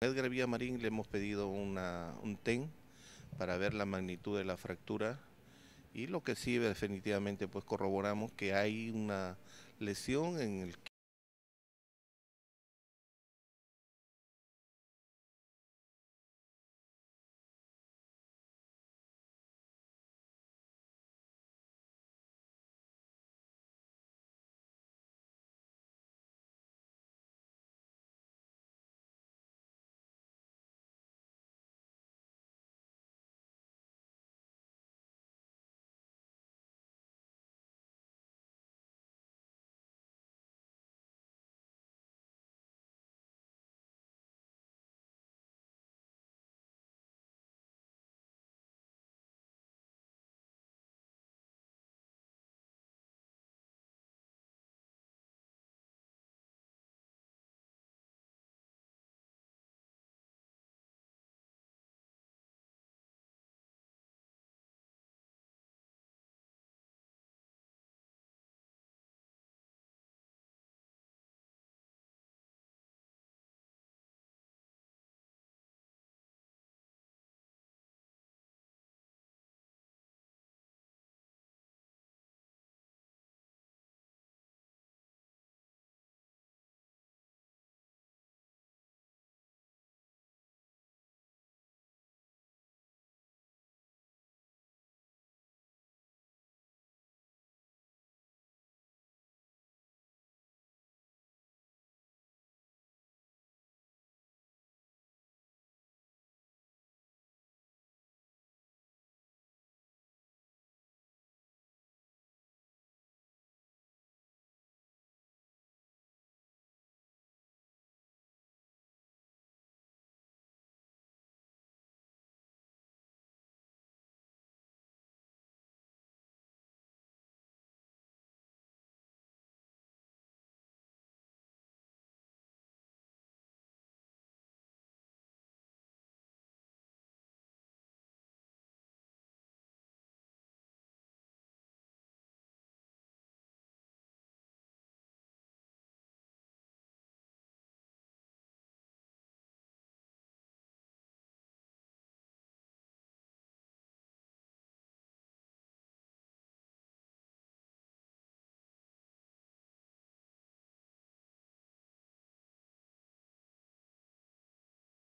Edgar Marín le hemos pedido una, un TEN para ver la magnitud de la fractura y lo que sí definitivamente pues corroboramos que hay una lesión en el